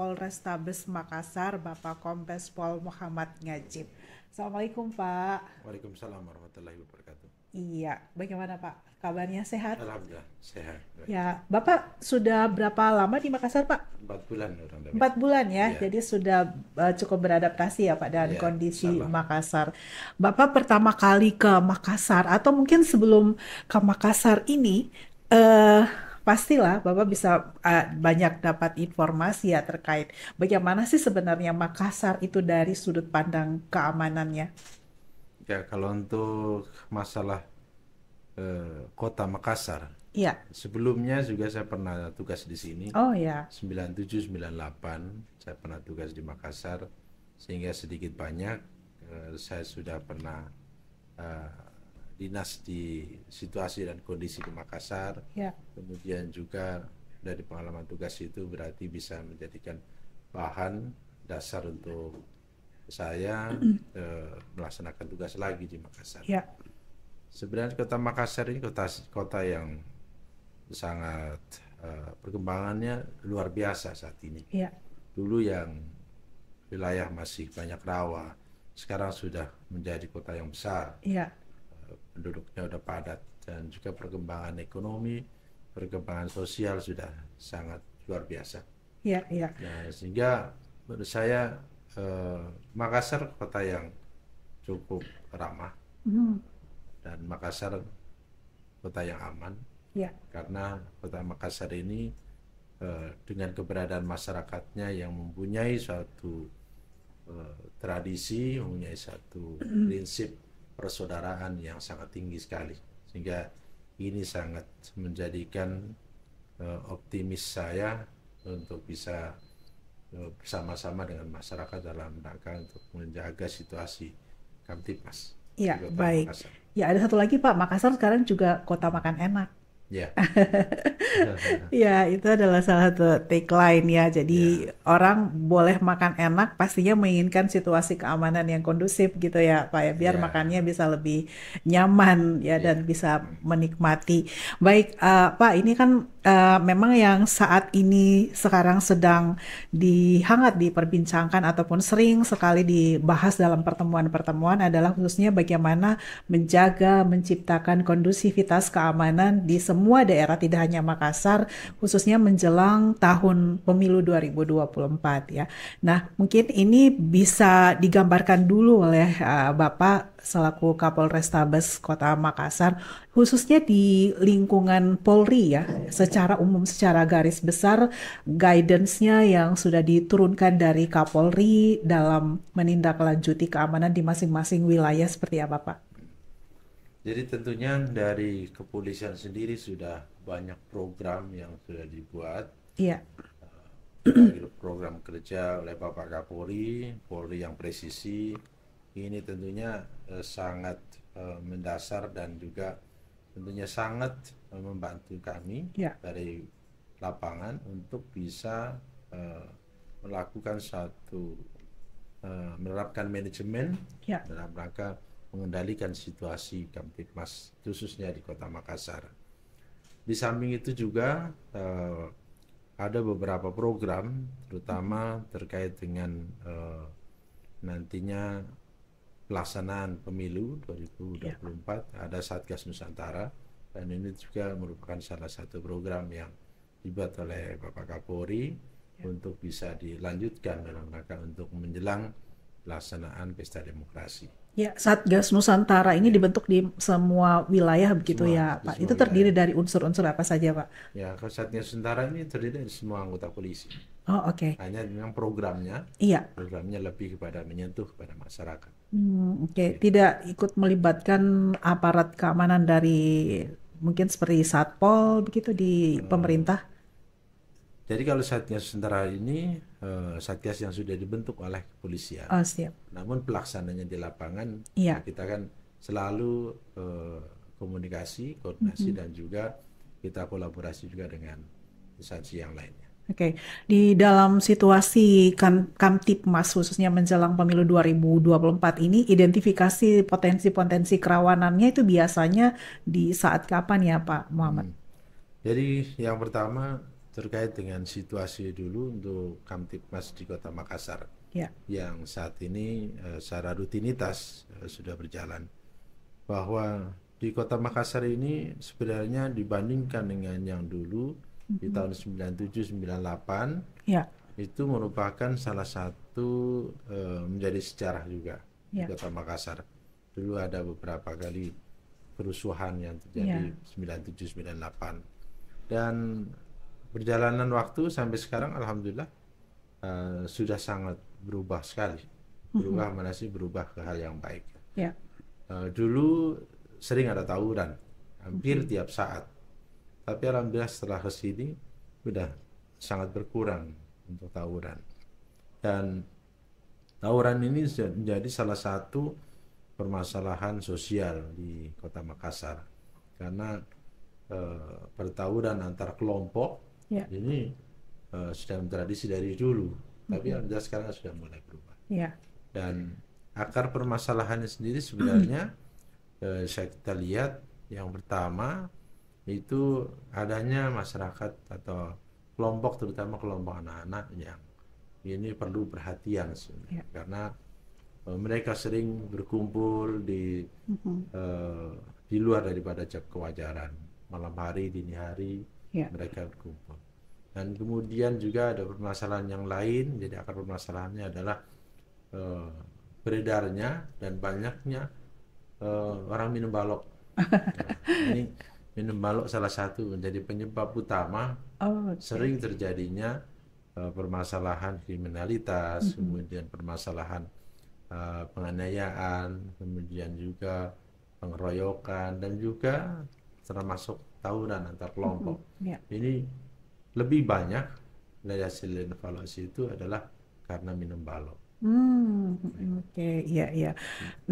Polrestabes Makassar Bapak Kompes Pol Muhammad Ngajib. Assalamualaikum Pak. Waalaikumsalam warahmatullahi wabarakatuh. Iya, bagaimana Pak? Kabarnya sehat? Alhamdulillah sehat. Baik. Ya, Bapak sudah berapa lama di Makassar Pak? Empat bulan. Orang Empat bulan ya, ya. jadi sudah uh, cukup beradaptasi ya Pak dengan ya, kondisi sama. Makassar. Bapak pertama kali ke Makassar atau mungkin sebelum ke Makassar ini. Uh, pastilah Bapak bisa uh, banyak dapat informasi ya terkait bagaimana sih sebenarnya Makassar itu dari sudut pandang keamanannya. Ya, kalau untuk masalah uh, kota Makassar. Iya. Sebelumnya juga saya pernah tugas di sini. Oh ya. 97 98 saya pernah tugas di Makassar sehingga sedikit banyak uh, saya sudah pernah uh, dinas di situasi dan kondisi di Makassar. Ya. Kemudian juga dari pengalaman tugas itu berarti bisa menjadikan bahan dasar untuk saya e, melaksanakan tugas lagi di Makassar. Ya. Sebenarnya kota Makassar ini kota kota yang sangat e, perkembangannya luar biasa saat ini. Ya. Dulu yang wilayah masih banyak rawa, sekarang sudah menjadi kota yang besar. Ya penduduknya sudah padat dan juga perkembangan ekonomi, perkembangan sosial sudah sangat luar biasa. Iya, iya. ya. Nah, sehingga menurut saya eh, Makassar kota yang cukup ramah mm. dan Makassar kota yang aman. Ya. Karena kota Makassar ini eh, dengan keberadaan masyarakatnya yang mempunyai suatu eh, tradisi, mempunyai satu prinsip persaudaraan yang sangat tinggi sekali. Sehingga ini sangat menjadikan uh, optimis saya untuk bisa uh, bersama-sama dengan masyarakat dalam rangka untuk menjaga situasi Kamtipmas. Iya, baik. Makassar. Ya, ada satu lagi Pak, Makassar sekarang juga kota makan enak. Yeah. ya, itu adalah salah satu tagline ya. Jadi yeah. orang boleh makan enak, pastinya menginginkan situasi keamanan yang kondusif gitu ya, Pak ya, biar yeah. makannya bisa lebih nyaman ya yeah. dan bisa menikmati. Baik, uh, Pak, ini kan uh, memang yang saat ini sekarang sedang dihangat diperbincangkan ataupun sering sekali dibahas dalam pertemuan-pertemuan adalah khususnya bagaimana menjaga, menciptakan kondusivitas keamanan di semua daerah tidak hanya Makassar khususnya menjelang tahun pemilu 2024 ya. Nah, mungkin ini bisa digambarkan dulu oleh uh, Bapak selaku Kapolrestabes Kota Makassar, khususnya di lingkungan Polri ya, secara umum, secara garis besar, guidance-nya yang sudah diturunkan dari Kapolri dalam menindaklanjuti keamanan di masing-masing wilayah seperti apa Pak? Jadi tentunya dari kepolisian sendiri sudah banyak program yang sudah dibuat. Iya. Uh, program kerja oleh Bapak Kapolri, Polri yang presisi. Ini tentunya uh, sangat uh, mendasar dan juga tentunya sangat uh, membantu kami yeah. dari lapangan untuk bisa uh, melakukan satu uh, menerapkan manajemen yeah. dalam rangka mengendalikan situasi Kamtipmas khususnya di Kota Makassar. Di samping itu juga eh, ada beberapa program terutama terkait dengan eh, nantinya pelaksanaan pemilu 2024 ya. ada Satgas Nusantara dan ini juga merupakan salah satu program yang dibuat oleh Bapak Kapolri ya. untuk bisa dilanjutkan dalam rangka untuk menjelang pelaksanaan pesta demokrasi. Ya, Satgas Nusantara ini dibentuk di semua wilayah begitu semua, ya, Pak. Itu terdiri wilayah. dari unsur-unsur apa saja, Pak? Ya, kalau Satgas Nusantara ini terdiri dari semua anggota polisi. Oh, oke. Okay. Hanya dengan programnya. Iya. Programnya lebih kepada menyentuh kepada masyarakat. Hmm, oke, okay. Iya. tidak ikut melibatkan aparat keamanan dari mungkin seperti Satpol begitu di hmm. pemerintah. Jadi kalau satgas Sentara ini eh, satgas yang sudah dibentuk oleh kepolisian. Oh, siap. Namun pelaksananya di lapangan iya. ya. kita kan selalu eh, komunikasi, koordinasi mm -hmm. dan juga kita kolaborasi juga dengan instansi yang lainnya. Oke, okay. di dalam situasi kam Kamtipmas khususnya menjelang pemilu 2024 ini identifikasi potensi-potensi kerawanannya itu biasanya di saat kapan ya Pak Muhammad? Hmm. Jadi yang pertama terkait dengan situasi dulu untuk Kamtipmas di Kota Makassar ya. yang saat ini uh, secara rutinitas uh, sudah berjalan bahwa di Kota Makassar ini sebenarnya dibandingkan dengan yang dulu mm-hmm. di tahun 97 98 ya. itu merupakan salah satu uh, menjadi sejarah juga ya. di Kota Makassar dulu ada beberapa kali kerusuhan yang terjadi ya. 97 98 dan Perjalanan waktu sampai sekarang alhamdulillah uh, sudah sangat berubah sekali. Berubah mm -hmm. sih berubah ke hal yang baik. Yeah. Ya. Uh, dulu sering ada tawuran, hampir mm -hmm. tiap saat. Tapi alhamdulillah setelah kesini sudah sangat berkurang untuk tawuran. Dan tawuran ini menjadi salah satu permasalahan sosial di Kota Makassar karena e, pertawuran antar kelompok Yeah. Ini uh, eh, sudah tradisi dari dulu, hmm. tapi alhamdulillah sekarang sudah mulai berubah. Yeah. Dan akar permasalahannya sendiri sebenarnya uh, saya kita lihat yang pertama itu adanya masyarakat atau kelompok terutama kelompok anak-anak yang ini perlu perhatian sebenarnya. yeah. karena eh, mereka sering berkumpul di mm -hmm. uh, di luar daripada jam kewajaran malam hari dini hari ya. mereka berkumpul dan kemudian juga ada permasalahan yang lain jadi akar permasalahannya adalah uh, beredarnya dan banyaknya uh, orang minum balok nah, ini minum balok salah satu menjadi penyebab utama oh, okay. sering terjadinya uh, permasalahan kriminalitas mm -hmm. kemudian permasalahan uh, penganiayaan kemudian juga pengeroyokan dan juga termasuk tahunan antar kelompok. Mm-hmm. Ya. Yeah. Ini lebih banyak dari hasil evaluasi itu adalah karena minum balok. Hmm, oke, okay. iya iya.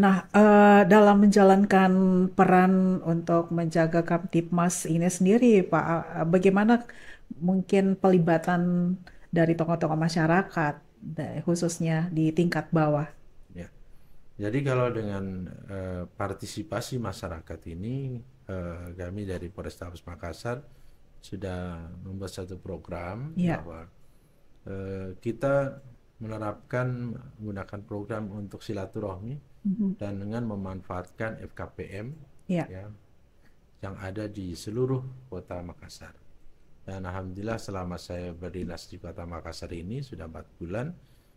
Nah, uh, dalam menjalankan peran untuk menjaga Kamtipmas ini sendiri, Pak, eh, bagaimana mungkin pelibatan dari tokoh-tokoh masyarakat, khususnya di tingkat bawah? Ya, jadi kalau dengan uh, partisipasi masyarakat ini eh, kami dari Polrestabes Makassar sudah membuat satu program yeah. bahwa eh, kita menerapkan menggunakan program untuk silaturahmi mm -hmm. dan dengan memanfaatkan FKPM yeah. ya yang ada di seluruh kota Makassar. Dan alhamdulillah selama saya berdinas di kota Makassar ini sudah empat bulan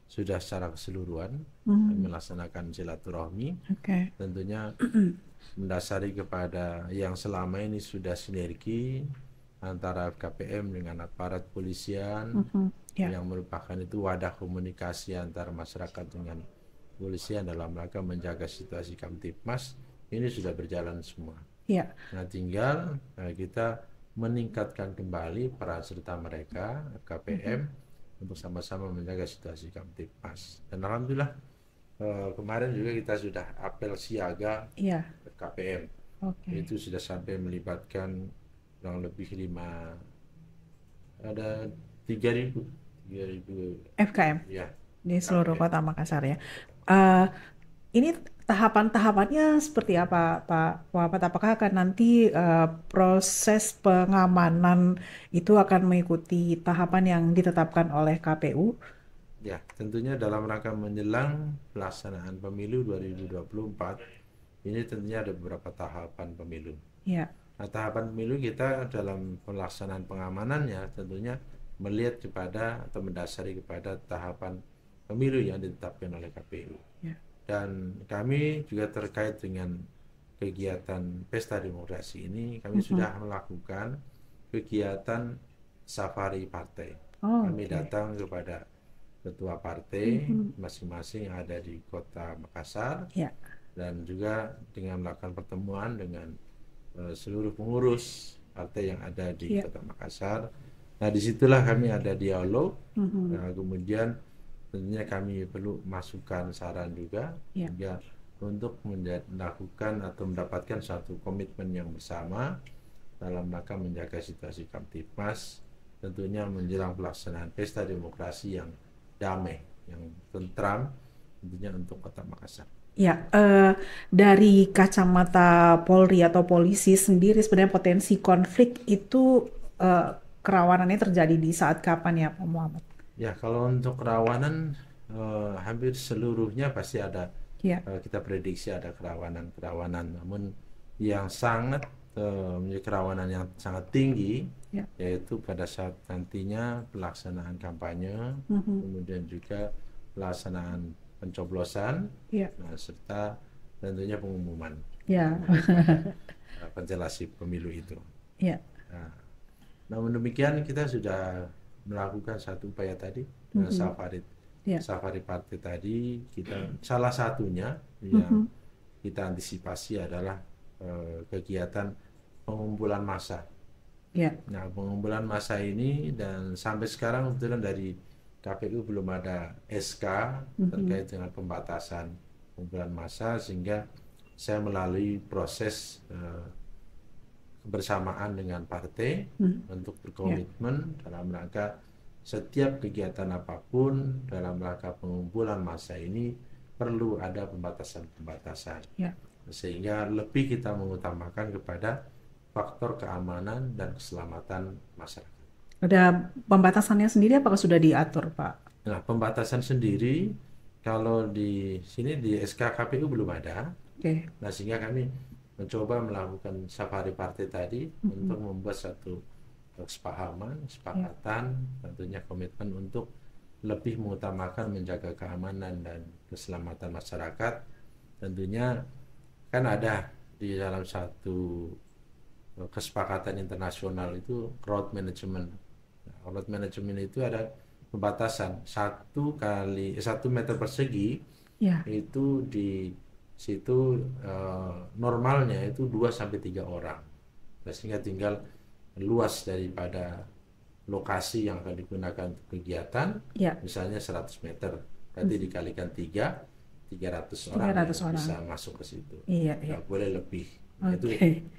sudah secara keseluruhan mm -hmm. melaksanakan silaturahmi. Okay. Tentunya mendasari kepada yang selama ini sudah sinergi antara KPM dengan aparat polisian mm -hmm. yeah. yang merupakan itu wadah komunikasi antara masyarakat dengan polisian dalam rangka menjaga situasi Kamtipmas ini sudah berjalan semua. Yeah. Nah tinggal nah, kita meningkatkan kembali peran serta mereka KPM mm -hmm. untuk sama-sama menjaga situasi Kamtipmas. Dan alhamdulillah eh, kemarin juga kita sudah apel siaga. Yeah KPM. Okay. Itu sudah sampai melibatkan kurang lebih lima ada tiga ribu tiga ribu FKM ya di seluruh kota Makassar ya. Uh, ini tahapan-tahapannya seperti apa Pak Wapat? Apakah akan nanti uh, proses pengamanan itu akan mengikuti tahapan yang ditetapkan oleh KPU? Ya, tentunya dalam rangka menjelang pelaksanaan pemilu 2024 ini tentunya ada beberapa tahapan pemilu. Ya. Nah, tahapan pemilu kita dalam pelaksanaan pengamanannya tentunya melihat kepada atau mendasari kepada tahapan pemilu yang ditetapkan oleh KPU. Ya. Dan kami juga terkait dengan kegiatan pesta demokrasi ini, kami uh-huh. sudah melakukan kegiatan safari partai. Oh, kami okay. datang kepada ketua partai masing-masing yang ada di kota Makassar. Yeah dan juga dengan melakukan pertemuan dengan uh, seluruh pengurus partai yang ada di yeah. Kota Makassar. Nah, disitulah kami ada dialog. Mm -hmm. nah, kemudian tentunya kami perlu masukan saran juga yeah. Ya. untuk melakukan atau mendapatkan satu komitmen yang bersama dalam rangka menjaga situasi Kamtipmas tentunya menjelang pelaksanaan pesta demokrasi yang damai, yang tentram tentunya untuk Kota Makassar. Ya, uh, dari kacamata Polri atau polisi sendiri sebenarnya potensi konflik itu uh, kerawanannya terjadi di saat kapan ya Pak Muhammad? Ya, kalau untuk kerawanan uh, hampir seluruhnya pasti ada. Ya. Uh, kita prediksi ada kerawanan-kerawanan, namun yang sangat menjadi menjadi kerawanan yang sangat tinggi ya. yaitu pada saat nantinya pelaksanaan kampanye, mm -hmm. kemudian juga pelaksanaan pencoblosan ya. nah, serta tentunya pengumuman ya. nah, pemilu itu. Ya. Nah, namun demikian kita sudah melakukan satu upaya tadi mm -hmm. safari ya. safari partai tadi kita salah satunya yang mm -hmm. kita antisipasi adalah eh, kegiatan pengumpulan massa. Ya. Nah pengumpulan massa ini dan sampai sekarang kebetulan dari KPU belum ada SK mhm. terkait dengan pembatasan kumpulan massa sehingga saya melalui proses uh, kebersamaan dengan partai hmm untuk berkomitmen yeah. dalam rangka setiap kegiatan apapun dalam rangka pengumpulan massa ini perlu ada pembatasan-pembatasan yeah. sehingga lebih kita mengutamakan kepada faktor keamanan dan keselamatan masyarakat. Ada pembatasannya sendiri apakah sudah diatur, Pak? Nah, pembatasan sendiri kalau di sini di SK KPU belum ada. Okay. Nah, sehingga kami mencoba melakukan safari partai tadi mm-hmm. untuk membuat satu kesepahaman, kesepakatan, yeah. tentunya komitmen untuk lebih mengutamakan menjaga keamanan dan keselamatan masyarakat. Tentunya kan ada di dalam satu eh, kesepakatan internasional itu crowd management Outlet management itu ada pembatasan satu kali eh, satu meter persegi ya. itu di situ uh, normalnya itu dua sampai tiga orang nah, sehingga tinggal luas daripada lokasi yang akan digunakan untuk kegiatan ya. misalnya 100 meter berarti hmm. dikalikan tiga 300 orang orang bisa masuk ke situ iya, iya. boleh lebih okay. itu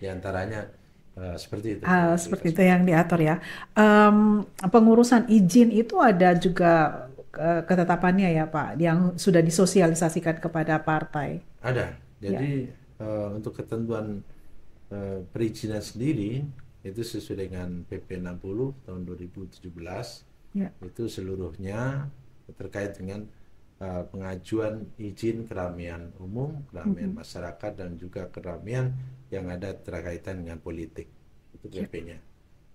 diantaranya Eh, seperti itu. Uh, seperti itu yang diatur ya. Um, pengurusan izin itu ada juga eh, ketetapannya ya Pak, yang sudah disosialisasikan kepada partai. Ada. Ya. Jadi ya. uh, untuk ketentuan uh, perizinan sendiri itu sesuai dengan PP 60 tahun 2017 ya. itu seluruhnya terkait dengan uh, pengajuan izin keramaian umum, keramaian mm -hmm. masyarakat dan juga keramaian yang ada terkaitan dengan politik itu ya. PP-nya.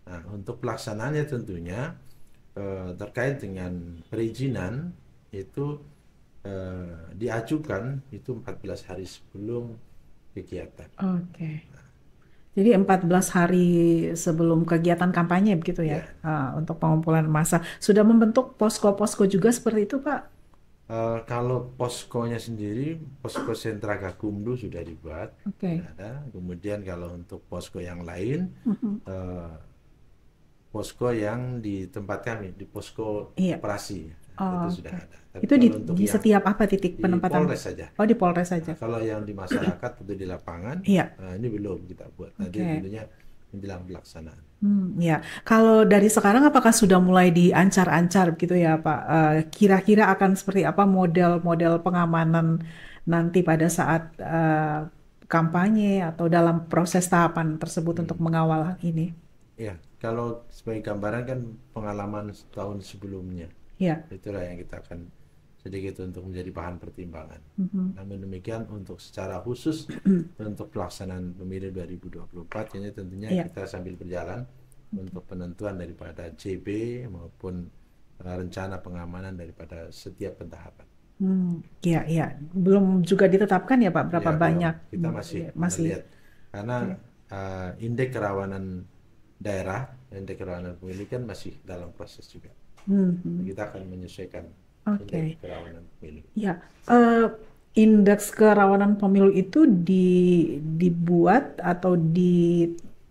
Nah, untuk pelaksanaannya tentunya eh, terkait dengan perizinan itu eh, diajukan itu 14 hari sebelum kegiatan. Oke. Okay. Jadi 14 hari sebelum kegiatan kampanye begitu ya, ya. Uh, untuk pengumpulan massa. Sudah membentuk posko-posko juga seperti itu, Pak? Uh, kalau poskonya sendiri, posko sentra Gakumdu sudah dibuat, okay. ada. Kemudian kalau untuk posko yang lain, uh posko yang di tempat kami di posko iya. operasi ya, oh, itu sudah ada. Tapi itu di, di setiap apa titik penempatan? Polres saja. Oh di Polres saja. Nah, kalau yang di masyarakat atau di lapangan, iya. uh, ini belum kita buat. nanti okay. tentunya menjelang pelaksanaan. Hmm, ya, kalau dari sekarang apakah sudah mulai diancar-ancar gitu ya Pak? Eh, kira-kira uh, akan seperti apa model-model pengamanan nanti pada saat uh, kampanye atau dalam proses tahapan tersebut hmm. untuk mengawal ini? Ya, kalau sebagai gambaran kan pengalaman tahun sebelumnya. Ya. Itulah yang kita akan jadi sedikit gitu, untuk menjadi bahan pertimbangan. Mm-hmm. Namun demikian untuk secara khusus untuk pelaksanaan pemilu 2024 ini tentunya yeah. kita sambil berjalan mm-hmm. untuk penentuan daripada JB maupun eh, rencana pengamanan daripada setiap pentahapan. Hmm, ya, ya, belum juga ditetapkan ya Pak berapa ya, banyak. Kita hmm, masih ya, masih lihat karena ya. uh, indeks kerawanan daerah, indeks kerawanan pemilih kan masih dalam proses juga. Hmm. hmm. Kita akan menyesuaikan Oke. Okay. Ya, uh, indeks kerawanan pemilu itu di, dibuat atau di,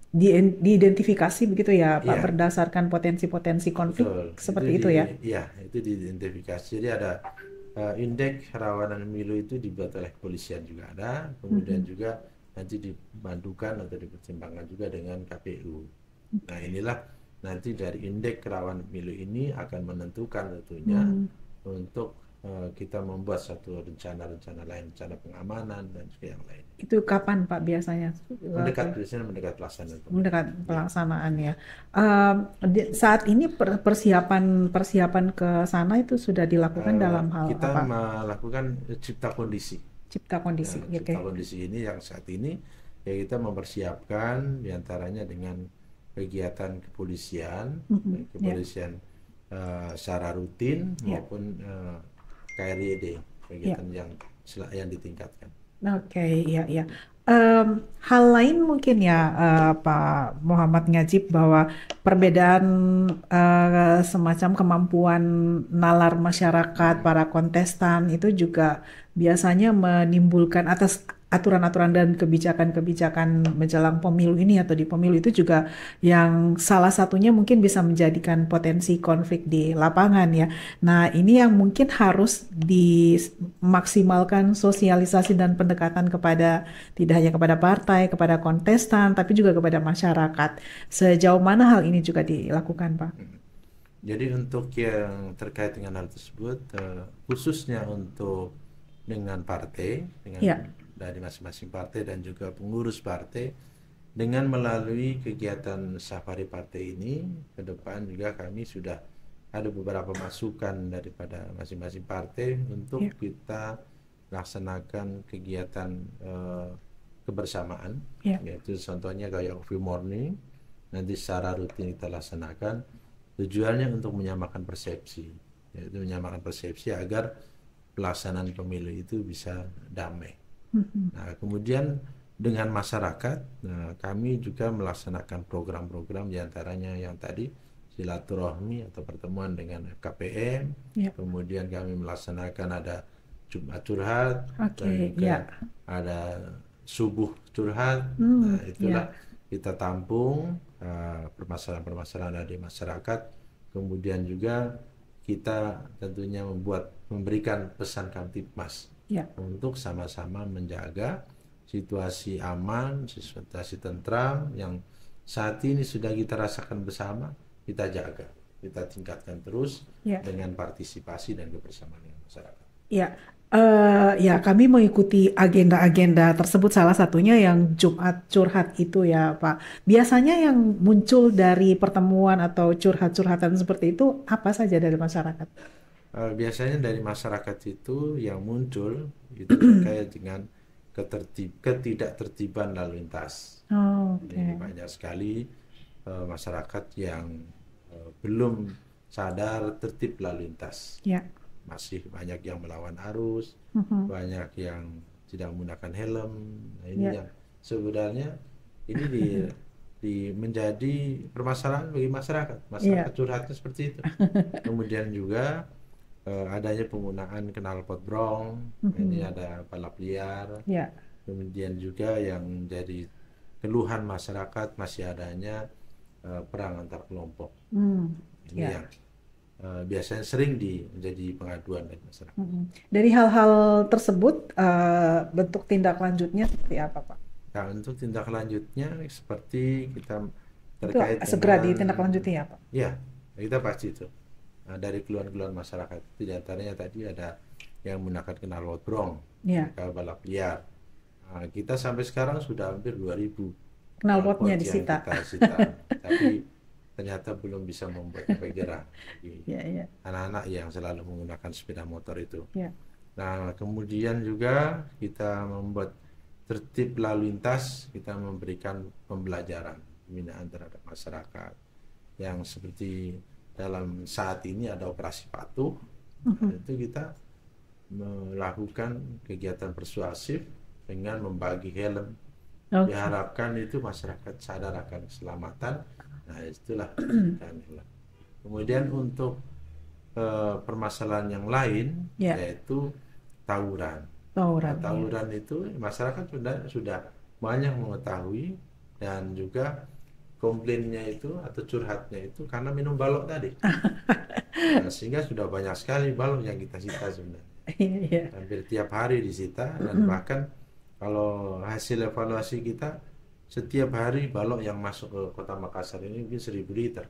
di diidentifikasi begitu ya, Pak, yeah. berdasarkan potensi-potensi konflik Betul. seperti itu, itu di, ya? Iya, itu diidentifikasi. Jadi ada uh, indeks kerawanan pemilu itu dibuat oleh kepolisian juga ada, kemudian hmm. juga nanti dibandukan atau dipertimbangkan juga dengan KPU. Nah inilah nanti dari indeks kerawanan pemilu ini akan menentukan tentunya. Hmm untuk uh, kita membuat satu rencana-rencana lain, rencana pengamanan dan juga yang lain. Itu kapan Pak biasanya? Mendekat biasanya mendekat pelaksanaan. Mendekat iya. pelaksanaan ya. Uh, saat ini persiapan persiapan ke sana itu sudah dilakukan uh, dalam hal kita apa? Kita melakukan cipta kondisi. Cipta kondisi. ya. cipta okay. kondisi ini yang saat ini ya kita mempersiapkan diantaranya dengan kegiatan kepolisian, mm -hmm. kepolisian yeah uh, secara rutin yeah. maupun uh, eh, KRYD kegiatan yeah. yang yang ditingkatkan. Oke, okay, ya yeah, ya. Um, hal lain mungkin ya uh, Pak Muhammad Ngajib bahwa perbedaan uh, semacam kemampuan nalar masyarakat hmm. para kontestan itu juga biasanya menimbulkan atas aturan-aturan dan kebijakan-kebijakan menjelang pemilu ini atau di pemilu itu juga yang salah satunya mungkin bisa menjadikan potensi konflik di lapangan ya. Nah, ini yang mungkin harus dimaksimalkan sosialisasi dan pendekatan kepada tidak hanya kepada partai, kepada kontestan, tapi juga kepada masyarakat. Sejauh mana hal ini juga dilakukan, Pak? Hmm. Jadi untuk yang terkait dengan hal tersebut, eh, khususnya untuk dengan partai, dengan ya dari masing-masing partai dan juga pengurus partai dengan melalui kegiatan safari partai ini ke depan juga kami sudah ada beberapa masukan daripada masing-masing partai untuk yeah. kita laksanakan kegiatan uh, kebersamaan yeah. yaitu contohnya kayak coffee morning nanti secara rutin kita laksanakan tujuannya untuk menyamakan persepsi yaitu menyamakan persepsi agar pelaksanaan pemilu itu bisa damai. Mm-hmm. Nah, kemudian dengan masyarakat, nah, kami juga melaksanakan program-program diantaranya yang tadi silaturahmi atau pertemuan dengan KPM, ya. kemudian kami melaksanakan ada Jumat curhat, okay, ya. ada subuh curhat, hmm, nah, ya. itulah ya. kita tampung eh, permasalahan-permasalahan uh, ada masyarakat, kemudian juga kita tentunya membuat memberikan pesan kantip mas ya. untuk sama-sama menjaga situasi aman, situasi tentram yang saat ini sudah kita rasakan bersama, kita jaga, kita tingkatkan terus ya. dengan partisipasi dan kebersamaan dengan masyarakat. Ya, uh, ya kami mengikuti agenda-agenda tersebut salah satunya yang Jumat curhat itu ya Pak. Biasanya yang muncul dari pertemuan atau curhat-curhatan seperti itu apa saja dari masyarakat? Eh, biasanya dari masyarakat itu yang muncul itu terkait dengan ketertib ketidaktertiban lalu lintas. Oh, okay. Jadi banyak sekali uh, masyarakat yang uh, belum sadar tertib lalu lintas. Yeah. Masih banyak yang melawan arus, uh mm-hmm. -huh. banyak yang tidak menggunakan helm. Nah, ini yeah. yang sebenarnya ini di di menjadi permasalahan bagi masyarakat. Masyarakat yeah. curhatnya seperti itu. Kemudian juga uh, adanya penggunaan knalpot brong, mm-hmm. ini ada balap liar, yeah. kemudian juga yang jadi keluhan masyarakat masih adanya uh, perang antar kelompok. Mm. Ini yeah. yang uh, biasanya sering di, menjadi pengaduan dari masyarakat. Mm-hmm. Dari hal-hal tersebut, uh, bentuk tindak lanjutnya seperti apa, Pak? Nah, untuk tindak lanjutnya seperti kita terkait itu segera dengan, ditindaklanjuti ya, Pak? Ya, kita pasti itu. Nah, dari keluhan-keluhan masyarakat itu diantaranya tadi ada yang menggunakan kenal lotrong yeah. Ya. balap liar. Nah, kita sampai sekarang sudah hampir 2000 kenal potnya disita. Tapi ternyata belum bisa membuat efek jerah anak anak-anak yang selalu menggunakan sepeda motor itu. Yeah. Nah, kemudian juga kita membuat tertib lalu lintas, kita memberikan pembelajaran pembinaan terhadap masyarakat yang seperti dalam saat ini ada operasi patuh mm-hmm. itu kita melakukan kegiatan persuasif dengan membagi helm okay. diharapkan itu masyarakat sadar akan keselamatan nah itulah mm-hmm. kemudian untuk uh, permasalahan yang lain yeah. yaitu tawuran tawuran, nah, ya. tawuran iya. itu masyarakat sudah sudah banyak mengetahui dan juga komplainnya itu atau curhatnya itu karena minum balok tadi. nah, sehingga sudah banyak sekali balok yang kita sita sebenarnya. yeah. Hampir tiap hari disita dan bahkan kalau hasil evaluasi kita setiap hari balok yang masuk ke kota Makassar ini mungkin seribu liter.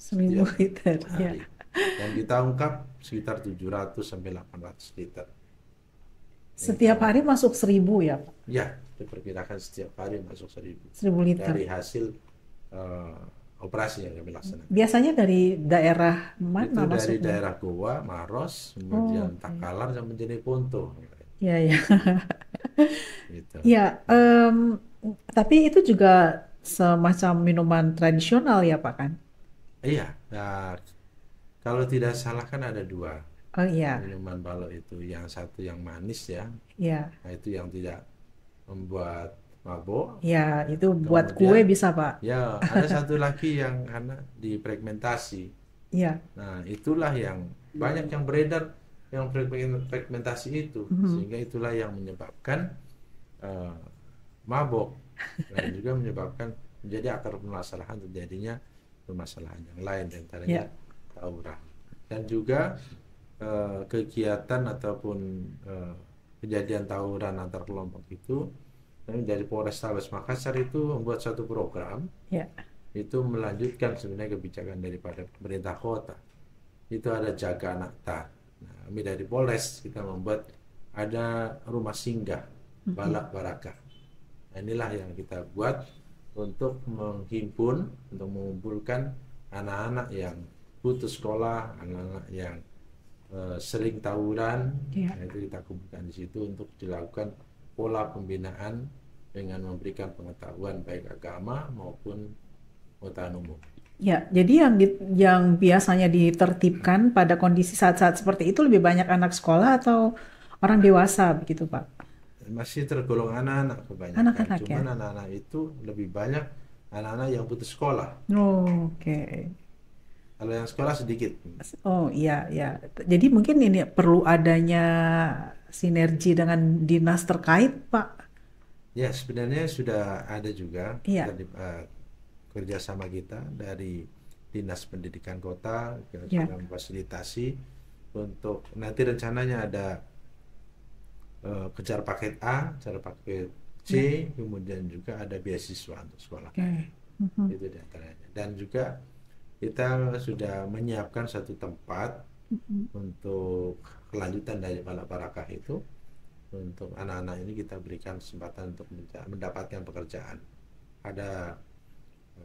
Seribu liter, ya. Dan kita ungkap sekitar 700 sampai 800 liter. Setiap hari masuk seribu ya Pak? Ya, diperkirakan setiap hari masuk seribu. Seribu liter. Dari hasil uh, operasi yang kami laksanakan. Biasanya dari daerah mana Itu maksudnya? dari daerah Goa, Maros, kemudian oh, okay. Takalar sampai Jeneponto. Iya, iya. gitu. Ya, tapi itu juga semacam minuman tradisional ya Pak kan? Iya. Nah, kalau tidak salah kan ada dua. Oh iya. Minuman balok itu yang satu yang manis ya. Iya. Nah, itu yang tidak membuat mabok. Ya, itu Kemudian, buat kue bisa, Pak. Ya, ada satu lagi yang di difragmentasi. Ya. Nah, itulah yang banyak yang beredar yang fragmentasi itu, mm-hmm. sehingga itulah yang menyebabkan uh, mabok dan juga menyebabkan menjadi akar permasalahan terjadinya permasalahan yang lain antaranya yeah. tawuran dan juga uh, kegiatan ataupun uh, kejadian tawuran antar kelompok itu kami eh, dari Polrestabes Makassar itu membuat satu program ya. itu melanjutkan sebenarnya kebijakan daripada pemerintah kota itu ada jaga anak ta. nah, kami dari Polres kita membuat ada rumah singgah mhm. balak baraka nah, inilah yang kita buat untuk menghimpun untuk mengumpulkan anak-anak yang putus sekolah anak-anak yang uh, sering tawuran ya. Nah, itu kita kumpulkan di situ untuk dilakukan pola pembinaan dengan memberikan pengetahuan baik agama maupun pengetahuan umum. Ya, jadi yang di, yang biasanya ditertibkan pada kondisi saat-saat seperti itu lebih banyak anak sekolah atau orang dewasa begitu, Pak? Masih tergolong anak-anak kebanyakan. Anak-anak ya? Cuman ya. anak-anak itu lebih banyak anak-anak yang putus sekolah. Oh, oke. Okay. Kalau yang sekolah sedikit. Oh iya iya. Jadi mungkin ini perlu adanya sinergi dengan dinas terkait, Pak? Ya, sebenarnya sudah ada juga ya. dari uh, eh, kerjasama kita dari dinas pendidikan kota kita ya. sudah memfasilitasi untuk nanti rencananya ada uh, kejar paket A, kejar paket C, ya. kemudian juga ada beasiswa untuk sekolah. Okay. Mm-hmm. Itu diantaranya. Dan juga kita sudah menyiapkan satu tempat uh untuk kelanjutan dari anak barakah itu untuk anak-anak ini kita berikan kesempatan untuk mendapatkan pekerjaan. Ada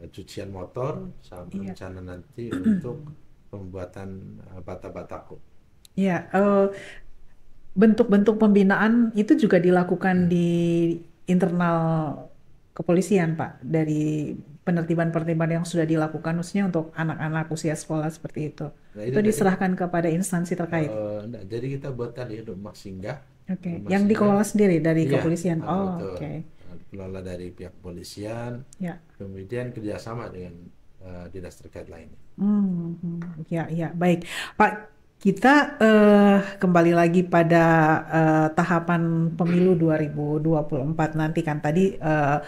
eh, cucian motor sampai iya. rencana nanti untuk pembuatan eh, bata-bataku. Ya, bentuk eh, bentuk-bentuk pembinaan itu juga dilakukan hmm. di internal kepolisian, Pak, dari penertiban-penertiban yang sudah dilakukan khususnya untuk anak-anak usia sekolah seperti itu. Nah, itu, diserahkan kepada instansi terkait. Uh, nah, jadi kita buat tadi rumah singgah. Oke. Okay. yang singgah. dikelola sendiri dari ya, kepolisian. Ah, oh, oke. Okay. Ah, dikelola dari pihak kepolisian. Ya. Kemudian kerjasama dengan uh, dinas terkait lainnya. Hmm, hmm. Ya, ya. Baik, Pak kita uh, kembali lagi pada uh, tahapan pemilu 2024 nanti kan tadi uh,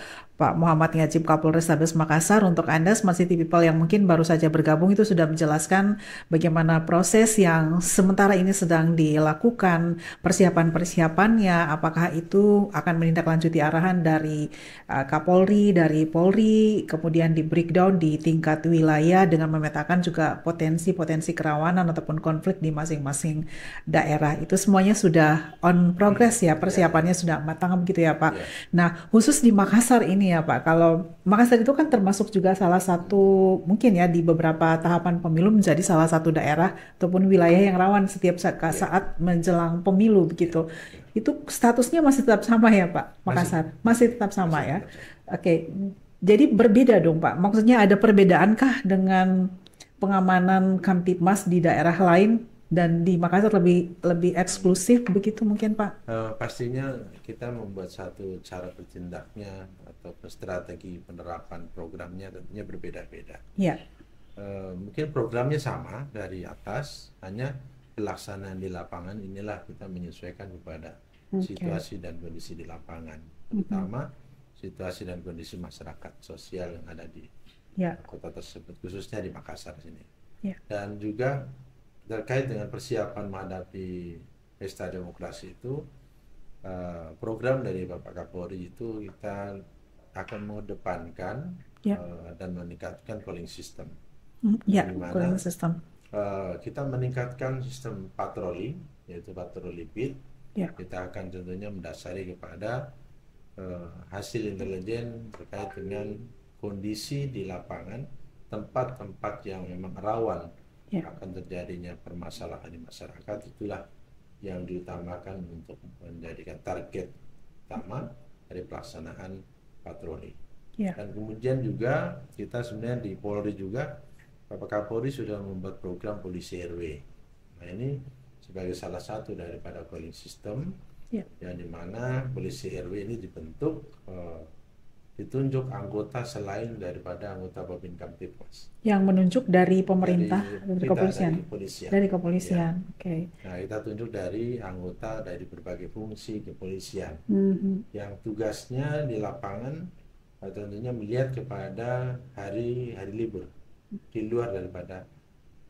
Pak Muhammad Ngajib Kapolres Tabes Makassar untuk Anda Smart City People yang mungkin baru saja bergabung itu sudah menjelaskan bagaimana proses yang sementara ini sedang dilakukan, persiapan-persiapannya, apakah itu akan menindaklanjuti arahan dari eh, Kapolri, dari Polri, kemudian di breakdown di tingkat wilayah dengan memetakan juga potensi-potensi kerawanan ataupun konflik di masing-masing daerah. Itu semuanya sudah on progress ya, hmm, ya. persiapannya sudah matang begitu ya Pak. Ya. Nah, khusus di Makassar ini ya Pak, kalau Makassar itu kan termasuk juga salah satu mungkin ya di beberapa tahapan pemilu menjadi salah satu daerah ataupun wilayah yang rawan setiap saat, iya. saat menjelang pemilu iya. begitu. Itu statusnya masih tetap sama ya Pak Makassar, masih, masih tetap sama masih ya. Oke, okay. jadi berbeda dong Pak. Maksudnya ada perbedaankah dengan pengamanan Kamtipmas di daerah lain dan di Makassar lebih lebih eksklusif begitu mungkin Pak? Uh, pastinya kita membuat satu cara bertindaknya atau strategi penerapan programnya tentunya berbeda-beda. Ya. E, mungkin programnya sama dari atas, hanya pelaksanaan di lapangan inilah kita menyesuaikan kepada okay. situasi dan kondisi di lapangan, terutama mm-hmm. situasi dan kondisi masyarakat sosial yang ada di ya. kota tersebut, khususnya di Makassar sini. Ya. Dan juga terkait dengan persiapan menghadapi pesta demokrasi itu, eh, program dari Bapak Kapolri itu kita akan mengedepankan yeah. Ya. uh, dan meningkatkan calling system. Hmm, ya, yeah, Dimana, system. Uh, kita meningkatkan sistem patroli, yaitu patroli pit. Yeah. Kita akan tentunya mendasari kepada uh, hasil intelijen terkait dengan kondisi di lapangan, tempat-tempat yang memang rawan yeah. akan terjadinya permasalahan di masyarakat. Itulah yang diutamakan untuk menjadikan target utama dari pelaksanaan patroli. Yeah. Dan kemudian juga kita sebenarnya di Polri juga Bapak Kapolri sudah membuat program polisi RW. Nah ini sebagai salah satu daripada calling system yeah. yang dimana polisi RW ini dibentuk uh, ditunjuk anggota selain daripada anggota Babin Kamtipmas. Yang menunjuk dari pemerintah, dari, dari kita, kepolisian. Dari kepolisian. Dari kepolisian. Ya. Oke. Okay. Nah, kita tunjuk dari anggota dari berbagai fungsi kepolisian. Mm -hmm. Yang tugasnya di lapangan eh, tentunya melihat kepada hari hari libur di luar daripada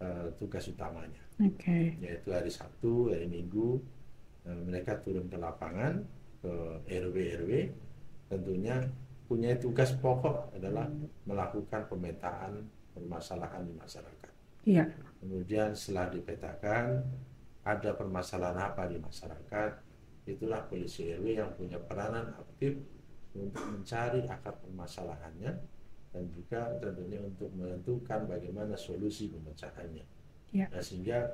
uh, tugas utamanya. Oke. Okay. Yaitu hari Sabtu, hari Minggu eh, mereka turun ke lapangan ke RW RW tentunya punya tugas pokok adalah melakukan pemetaan permasalahan di masyarakat. Iya. Kemudian setelah dipetakan ada permasalahan apa di masyarakat, itulah polisi RW yang punya peranan aktif untuk mencari akar permasalahannya dan juga tentunya untuk menentukan bagaimana solusi pemecahannya. Iya. Nah, sehingga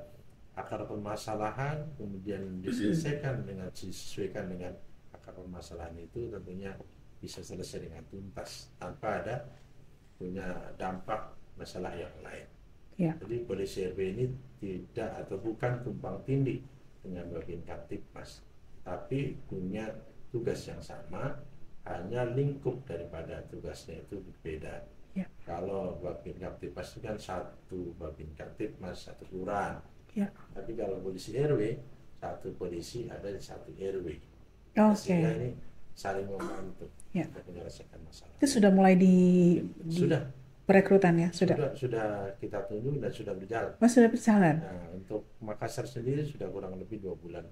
akar permasalahan kemudian diselesaikan dengan disesuaikan dengan akar permasalahan itu tentunya bisa selesai dengan tuntas tanpa ada punya dampak masalah yang lain. Ya. Jadi polisi RW ini tidak atau bukan tumpang tindih dengan bagian mas, tapi punya tugas yang sama, hanya lingkup daripada tugasnya itu berbeda. Ya. Kalau bagian Kamtipmas itu kan satu bagian mas satu kelurahan. Ya. Tapi kalau polisi RW, satu polisi ada di satu RW. Okay. ini saling membantu ya. untuk menyelesaikan masalah. Itu sudah mulai di, di sudah perekrutan ya sudah. sudah sudah kita tunggu dan sudah berjalan. Mas oh, sudah berjalan. Nah, untuk Makassar sendiri sudah kurang lebih dua bulan.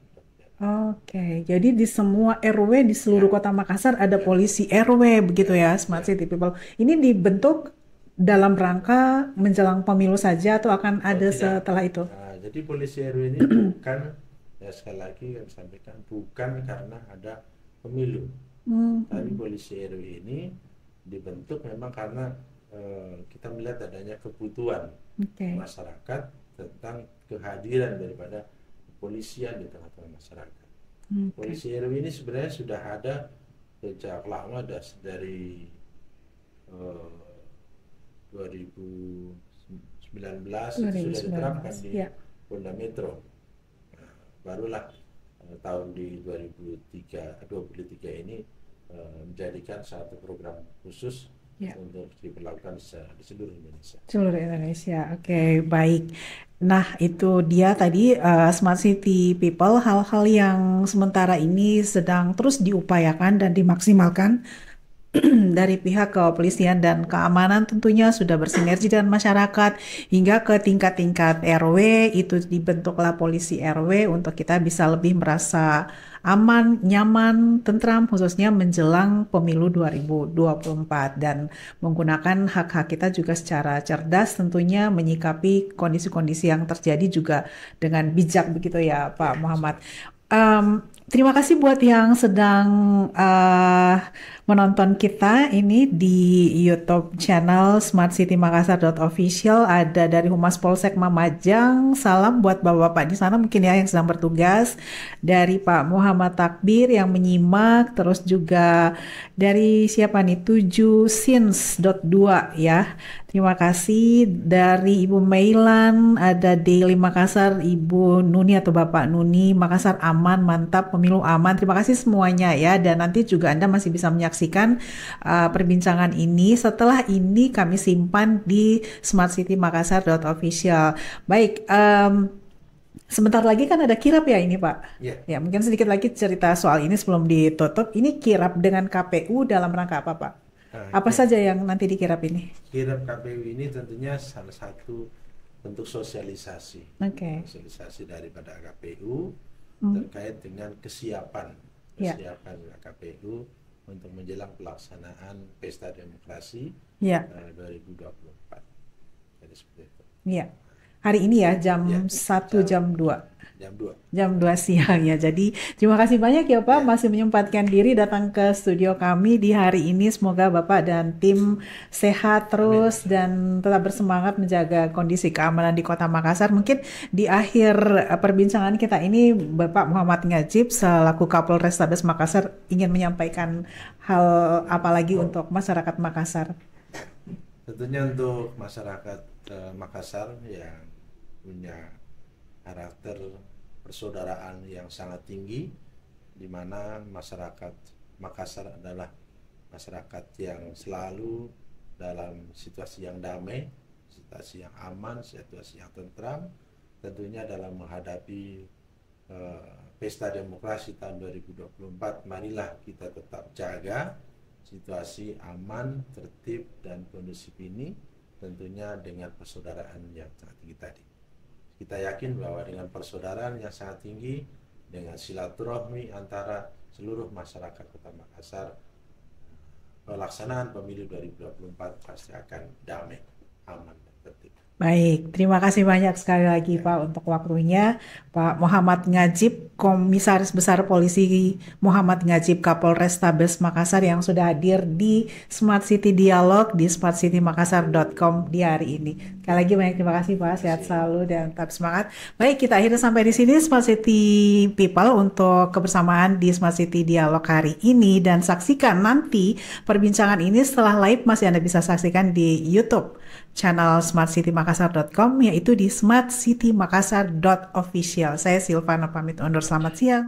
Oke, jadi di semua RW di seluruh ya. kota Makassar ada ya. polisi RW begitu ya, ya Smart ya. City People. Ini dibentuk dalam rangka menjelang pemilu saja atau akan oh, ada tidak. setelah itu? Nah, jadi polisi RW ini bukan ya sekali lagi yang sampaikan bukan karena ada pemilu. Hmm. Tapi polisi RW ini dibentuk memang karena eh, kita melihat adanya kebutuhan okay. masyarakat tentang kehadiran daripada kepolisian di tengah-tengah masyarakat. Okay. Polisi RW ini sebenarnya sudah ada sejak lama dari eh, 2019, 2019 itu sudah diterapkan di ya. Polda Metro. Nah, barulah Eh, tahun di 2003 2003 ini eh, menjadikan satu program khusus ya. untuk diberlakukan di seluruh Indonesia. Seluruh Indonesia, oke okay, baik. Nah itu dia tadi uh, Smart City People hal-hal yang sementara ini sedang terus diupayakan dan dimaksimalkan dari pihak kepolisian dan keamanan tentunya sudah bersinergi dengan masyarakat hingga ke tingkat-tingkat RW itu dibentuklah polisi RW untuk kita bisa lebih merasa aman, nyaman, tentram khususnya menjelang pemilu 2024 dan menggunakan hak-hak kita juga secara cerdas tentunya menyikapi kondisi-kondisi yang terjadi juga dengan bijak begitu ya Pak iya, Muhammad. Um, terima kasih buat yang sedang uh, menonton kita ini di YouTube channel Smart City Makassar official ada dari Humas Polsek Mamajang. Salam buat bapak-bapak di sana mungkin ya yang sedang bertugas dari Pak Muhammad Takbir yang menyimak terus juga dari siapa nih tujuh 7 dua ya Terima kasih dari Ibu Meilan, ada Daily Makassar, Ibu Nuni atau Bapak Nuni, Makassar aman, mantap, pemilu aman. Terima kasih semuanya ya, dan nanti juga Anda masih bisa menyaksikan uh, perbincangan ini. Setelah ini kami simpan di smartcitymakassar.official. Baik, um, sebentar lagi kan ada kirap ya ini Pak. Yeah. Ya, mungkin sedikit lagi cerita soal ini sebelum ditutup. Ini kirap dengan KPU dalam rangka apa Pak? Apa ya. saja yang nanti dikirap ini? Kirap KPU ini tentunya salah satu bentuk sosialisasi. Okay. Sosialisasi daripada KPU hmm. terkait dengan kesiapan ya. kesiapan ya. KPU untuk menjelang pelaksanaan Pesta Demokrasi ya. 2024. Eh, Jadi seperti itu. Iya hari ini ya jam ya, jam, dua jam dua Jam dua siang ya. Jadi terima kasih banyak ya Pak ya. masih menyempatkan diri datang ke studio kami di hari ini. Semoga Bapak dan tim sehat terus Amin. dan tetap bersemangat menjaga kondisi keamanan di Kota Makassar. Mungkin di akhir eh, perbincangan kita ini Bapak Muhammad Ngajib selaku Kapolres Tabes Makassar ingin menyampaikan hal apa lagi oh. untuk masyarakat Makassar. Tentunya untuk masyarakat eh, Makassar yang punya karakter persaudaraan yang sangat tinggi di mana masyarakat Makassar adalah masyarakat yang selalu dalam situasi yang damai, situasi yang aman, situasi yang tentram, tentunya dalam menghadapi uh, pesta demokrasi tahun 2024, marilah kita tetap jaga situasi aman, tertib dan kondusif ini tentunya dengan persaudaraan yang sangat tinggi tadi kita yakin bahwa dengan persaudaraan yang sangat tinggi, dengan silaturahmi antara seluruh masyarakat Kota Makassar, pelaksanaan pemilu 2024 pasti akan damai, aman, dan tertib. Baik, terima kasih banyak sekali lagi Pak untuk waktunya. Pak Muhammad Ngajib, Komisaris Besar Polisi Muhammad Ngajib Kapolres Tabes Makassar yang sudah hadir di Smart City Dialog di smartcitymakassar.com di hari ini. Sekali lagi banyak terima kasih Pak, sehat selalu dan tetap semangat. Baik, kita akhirnya sampai di sini Smart City People untuk kebersamaan di Smart City Dialog hari ini dan saksikan nanti perbincangan ini setelah live masih Anda bisa saksikan di YouTube channel smartcitymakassar.com yaitu di smartcitymakassar.official. Saya Silvana pamit undur selamat siang.